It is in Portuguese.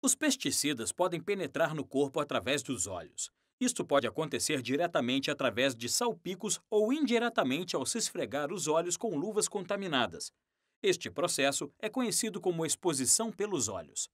Os pesticidas podem penetrar no corpo através dos olhos. Isto pode acontecer diretamente através de salpicos ou indiretamente ao se esfregar os olhos com luvas contaminadas. Este processo é conhecido como exposição pelos olhos.